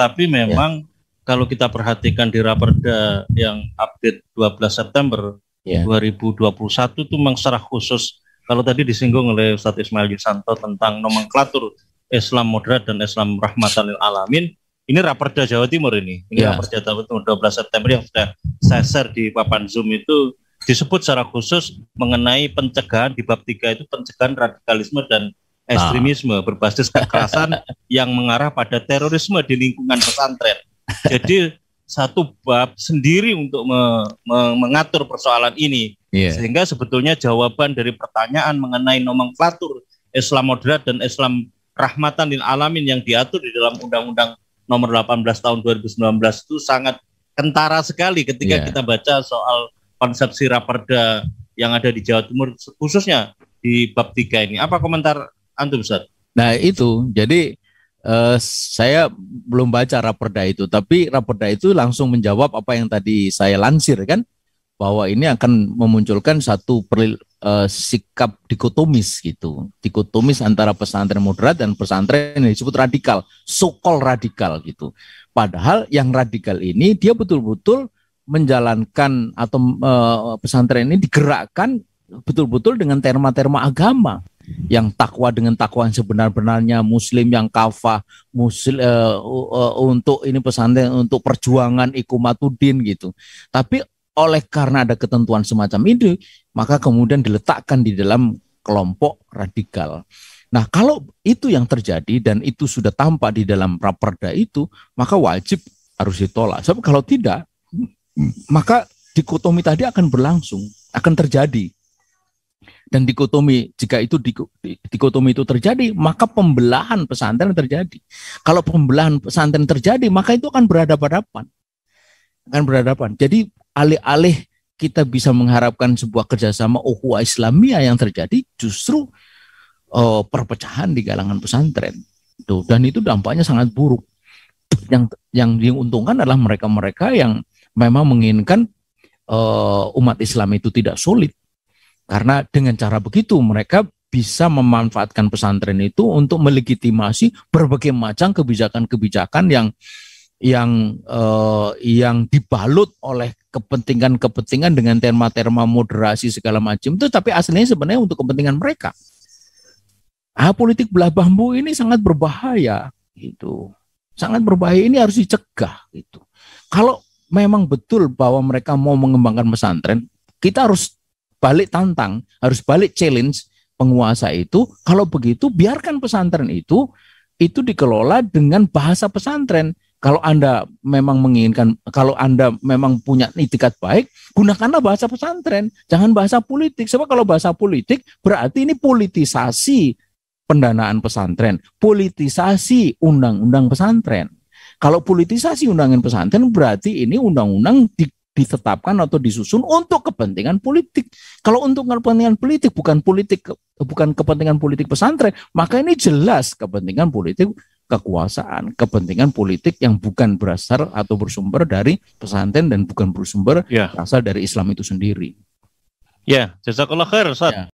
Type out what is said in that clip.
tapi ya. memang yeah. kalau kita perhatikan di Raperda yang update 12 September yeah. 2021 itu memang secara khusus kalau tadi disinggung oleh Ustaz Ismail Yusanto tentang nomenklatur Islam moderat dan Islam rahmatan lil alamin ini Raperda Jawa Timur ini ini yeah. Raperda Jawa Timur 12 September yang sudah saya share di papan Zoom itu disebut secara khusus mengenai pencegahan di bab 3 itu pencegahan radikalisme dan Nah. ekstremisme ah. berbasis kekerasan yang mengarah pada terorisme di lingkungan pesantren. Jadi satu bab sendiri untuk me, me, mengatur persoalan ini. Yeah. Sehingga sebetulnya jawaban dari pertanyaan mengenai nomenklatur Islam moderat dan Islam rahmatan lil alamin yang diatur di dalam Undang-Undang Nomor 18 Tahun 2019 itu sangat kentara sekali ketika yeah. kita baca soal konsepsi raperda yang ada di Jawa Timur khususnya di bab 3 ini. Apa komentar antum Ustaz? Nah, itu. Jadi eh, saya belum baca raperda itu, tapi raperda itu langsung menjawab apa yang tadi saya lansir kan bahwa ini akan memunculkan satu peril, eh, sikap dikotomis gitu. Dikotomis antara pesantren moderat dan pesantren yang disebut radikal, sokol radikal gitu. Padahal yang radikal ini dia betul-betul menjalankan atau e, pesantren ini digerakkan betul-betul dengan terma-terma agama yang takwa dengan takwa yang sebenar-benarnya, muslim yang kafah, muslim uh, uh, untuk ini pesantren untuk perjuangan ikumatudin gitu. Tapi oleh karena ada ketentuan semacam itu, maka kemudian diletakkan di dalam kelompok radikal. Nah, kalau itu yang terjadi dan itu sudah tampak di dalam raperda itu, maka wajib harus ditolak. Sebab kalau tidak, maka dikotomi tadi akan berlangsung, akan terjadi. Dan dikotomi, jika itu dikotomi itu terjadi, maka pembelahan pesantren terjadi. Kalau pembelahan pesantren terjadi, maka itu akan berhadapan-hadapan. Akan berhadapan. Jadi alih-alih kita bisa mengharapkan sebuah kerjasama ukhuwah Islamia yang terjadi, justru uh, perpecahan di kalangan pesantren. Tuh, dan itu dampaknya sangat buruk. Yang yang diuntungkan adalah mereka-mereka yang memang menginginkan uh, umat Islam itu tidak solid karena dengan cara begitu mereka bisa memanfaatkan pesantren itu untuk melegitimasi berbagai macam kebijakan-kebijakan yang yang eh, yang dibalut oleh kepentingan-kepentingan dengan terma-terma moderasi segala macam itu tapi aslinya sebenarnya untuk kepentingan mereka. Ah, politik belah bambu ini sangat berbahaya itu Sangat berbahaya ini harus dicegah gitu. Kalau memang betul bahwa mereka mau mengembangkan pesantren, kita harus balik tantang, harus balik challenge penguasa itu. Kalau begitu biarkan pesantren itu itu dikelola dengan bahasa pesantren. Kalau Anda memang menginginkan, kalau Anda memang punya itikat baik, gunakanlah bahasa pesantren, jangan bahasa politik. Sebab kalau bahasa politik berarti ini politisasi pendanaan pesantren, politisasi undang-undang pesantren. Kalau politisasi undang-undang pesantren berarti ini undang-undang ditetapkan atau disusun untuk kepentingan politik. Kalau untuk kepentingan politik bukan politik bukan kepentingan politik pesantren, maka ini jelas kepentingan politik kekuasaan, kepentingan politik yang bukan berasal atau bersumber dari pesantren dan bukan bersumber yeah. berasal dari Islam itu sendiri. Ya, jazakallah khair Ustaz. Yeah.